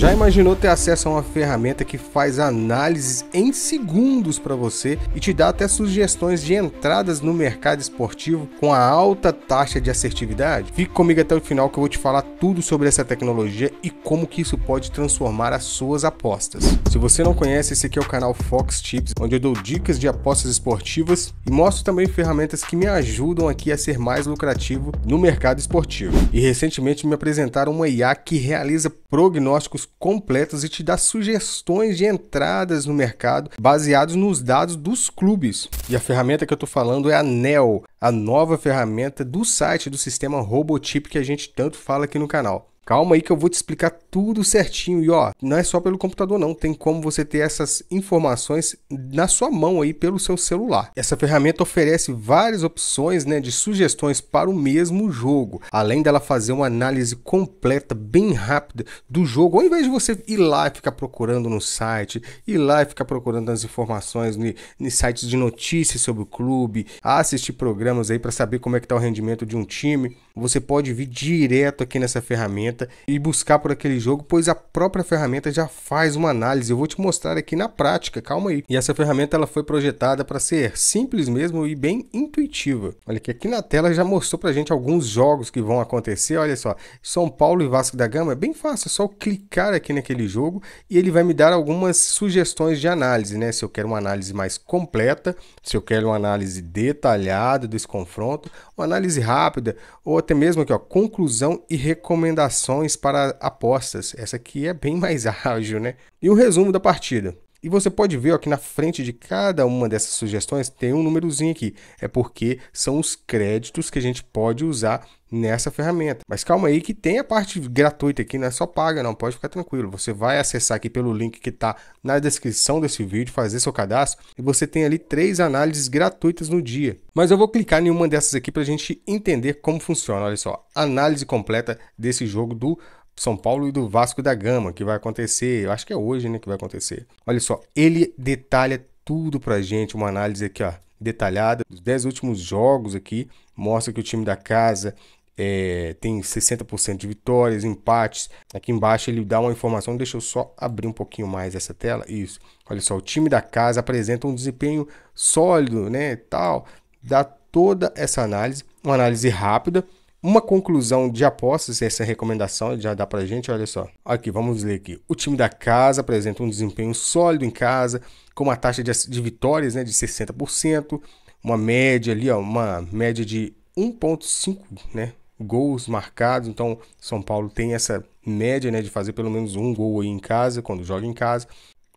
Já imaginou ter acesso a uma ferramenta que faz análises em segundos para você e te dá até sugestões de entradas no mercado esportivo com a alta taxa de assertividade? Fique comigo até o final que eu vou te falar tudo sobre essa tecnologia e como que isso pode transformar as suas apostas. Se você não conhece, esse aqui é o canal Fox Tips, onde eu dou dicas de apostas esportivas e mostro também ferramentas que me ajudam aqui a ser mais lucrativo no mercado esportivo. E recentemente me apresentaram uma IA que realiza prognósticos completas e te dá sugestões de entradas no mercado baseados nos dados dos clubes. E a ferramenta que eu estou falando é a NEL, a nova ferramenta do site do sistema Robotip que a gente tanto fala aqui no canal. Calma aí que eu vou te explicar tudo certinho. E ó, não é só pelo computador, não. Tem como você ter essas informações na sua mão aí pelo seu celular. Essa ferramenta oferece várias opções né, de sugestões para o mesmo jogo, além dela fazer uma análise completa, bem rápida do jogo, ao invés de você ir lá e ficar procurando no site, ir lá e ficar procurando as informações em sites de notícias sobre o clube, assistir programas aí para saber como é que está o rendimento de um time. Você pode vir direto aqui nessa ferramenta e buscar por aquele jogo, pois a própria ferramenta já faz uma análise. Eu vou te mostrar aqui na prática, calma aí. E essa ferramenta ela foi projetada para ser simples mesmo e bem intuitiva. Olha que aqui na tela já mostrou para gente alguns jogos que vão acontecer. Olha só, São Paulo e Vasco da Gama é bem fácil, é só clicar aqui naquele jogo e ele vai me dar algumas sugestões de análise, né? Se eu quero uma análise mais completa, se eu quero uma análise detalhada desse confronto, uma análise rápida ou até mesmo aqui, ó, conclusão e recomendações para apostas essa aqui é bem mais ágil, né? E um resumo da partida. E você pode ver aqui na frente de cada uma dessas sugestões tem um númerozinho aqui. É porque são os créditos que a gente pode usar nessa ferramenta. Mas calma aí que tem a parte gratuita aqui, não é só paga não, pode ficar tranquilo. Você vai acessar aqui pelo link que está na descrição desse vídeo, fazer seu cadastro e você tem ali três análises gratuitas no dia. Mas eu vou clicar em uma dessas aqui para a gente entender como funciona. Olha só, análise completa desse jogo do são Paulo e do Vasco da Gama, que vai acontecer, eu acho que é hoje, né, que vai acontecer. Olha só, ele detalha tudo pra gente, uma análise aqui, ó, detalhada Os 10 últimos jogos aqui, mostra que o time da casa é, tem 60% de vitórias, empates. Aqui embaixo ele dá uma informação, deixa eu só abrir um pouquinho mais essa tela. Isso. Olha só, o time da casa apresenta um desempenho sólido, né, tal. Dá toda essa análise, uma análise rápida uma conclusão de apostas, essa é recomendação já dá pra gente, olha só. Aqui, vamos ler aqui. O time da casa apresenta um desempenho sólido em casa, com uma taxa de, de vitórias né, de 60%, uma média ali, ó, uma média de 1.5 né, gols marcados. Então, São Paulo tem essa média né, de fazer pelo menos um gol aí em casa, quando joga em casa.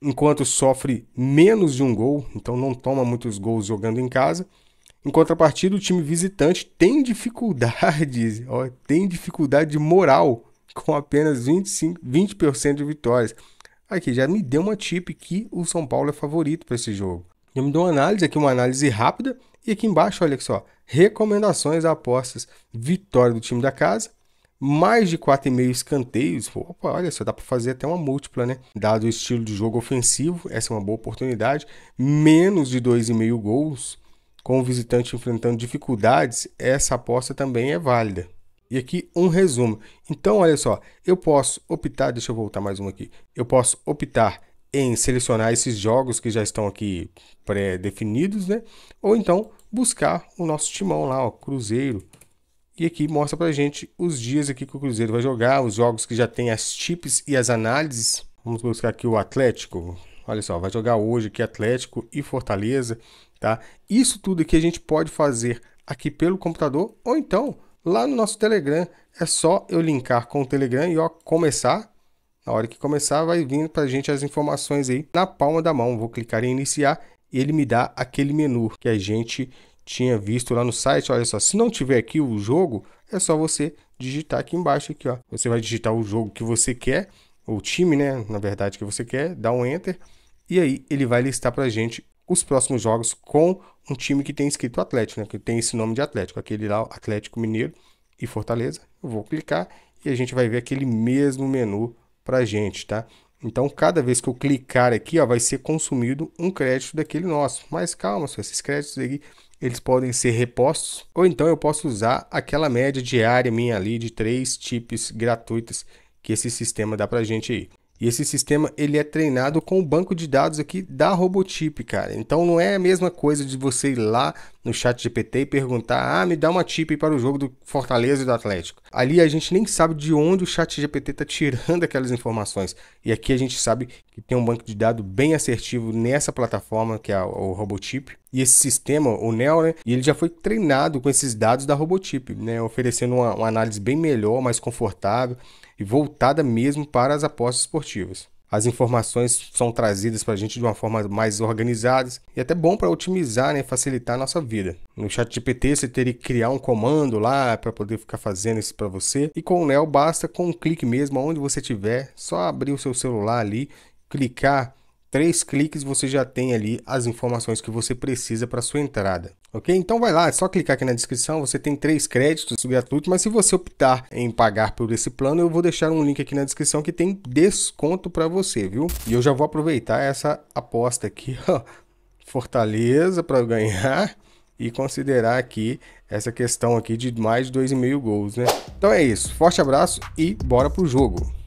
Enquanto sofre menos de um gol, então não toma muitos gols jogando em casa. Em contrapartida, o time visitante tem dificuldades, ó, tem dificuldade moral com apenas 25, 20% de vitórias. Aqui já me deu uma tip que o São Paulo é favorito para esse jogo. Já me deu uma análise aqui, uma análise rápida. E aqui embaixo, olha só, recomendações apostas. Vitória do time da casa, mais de 4,5 escanteios. Opa, olha só, dá para fazer até uma múltipla, né? Dado o estilo de jogo ofensivo, essa é uma boa oportunidade. Menos de 2,5 gols, com o visitante enfrentando dificuldades, essa aposta também é válida. E aqui um resumo. Então, olha só, eu posso optar, deixa eu voltar mais um aqui. Eu posso optar em selecionar esses jogos que já estão aqui pré-definidos, né? Ou então buscar o nosso timão lá, o Cruzeiro. E aqui mostra pra gente os dias aqui que o Cruzeiro vai jogar, os jogos que já tem as chips e as análises. Vamos buscar aqui o Atlético. Olha só, vai jogar hoje aqui Atlético e Fortaleza. Tá? Isso tudo que a gente pode fazer aqui pelo computador ou então lá no nosso Telegram. É só eu linkar com o Telegram e ó, começar. Na hora que começar, vai vindo para a gente as informações aí na palma da mão. Vou clicar em iniciar e ele me dá aquele menu que a gente tinha visto lá no site. Olha só, se não tiver aqui o jogo, é só você digitar aqui embaixo. Aqui, ó. Você vai digitar o jogo que você quer, o time, né? Na verdade, que você quer, dá um Enter. E aí ele vai listar para a gente os próximos jogos com um time que tem escrito Atlético, né? que tem esse nome de Atlético, aquele lá, Atlético Mineiro e Fortaleza. Eu vou clicar e a gente vai ver aquele mesmo menu para gente, tá? Então, cada vez que eu clicar aqui, ó, vai ser consumido um crédito daquele nosso. Mas calma, só esses créditos aí, eles podem ser repostos. Ou então eu posso usar aquela média diária minha ali de três tips gratuitas que esse sistema dá para gente aí. E esse sistema ele é treinado com o banco de dados aqui da Robotip, cara. Então não é a mesma coisa de você ir lá no chat GPT e perguntar: "Ah, me dá uma tip para o jogo do Fortaleza e do Atlético". Ali a gente nem sabe de onde o chat GPT está tirando aquelas informações. E aqui a gente sabe que tem um banco de dados bem assertivo nessa plataforma que é o Robotip. E esse sistema, o Neo, né, ele já foi treinado com esses dados da Robotip, né, oferecendo uma, uma análise bem melhor, mais confortável e voltada mesmo para as apostas esportivas. As informações são trazidas para a gente de uma forma mais organizada e até bom para otimizar e né, facilitar a nossa vida. No chat GPT você teria que criar um comando lá para poder ficar fazendo isso para você. E com o Neo basta com um clique mesmo, onde você estiver, só abrir o seu celular ali, clicar Três cliques você já tem ali as informações que você precisa para sua entrada. Ok? Então vai lá, é só clicar aqui na descrição, você tem três créditos gratuitos, mas se você optar em pagar por esse plano, eu vou deixar um link aqui na descrição que tem desconto para você, viu? E eu já vou aproveitar essa aposta aqui, ó, Fortaleza para ganhar e considerar aqui essa questão aqui de mais de 2,5 gols, né? Então é isso, forte abraço e bora pro jogo!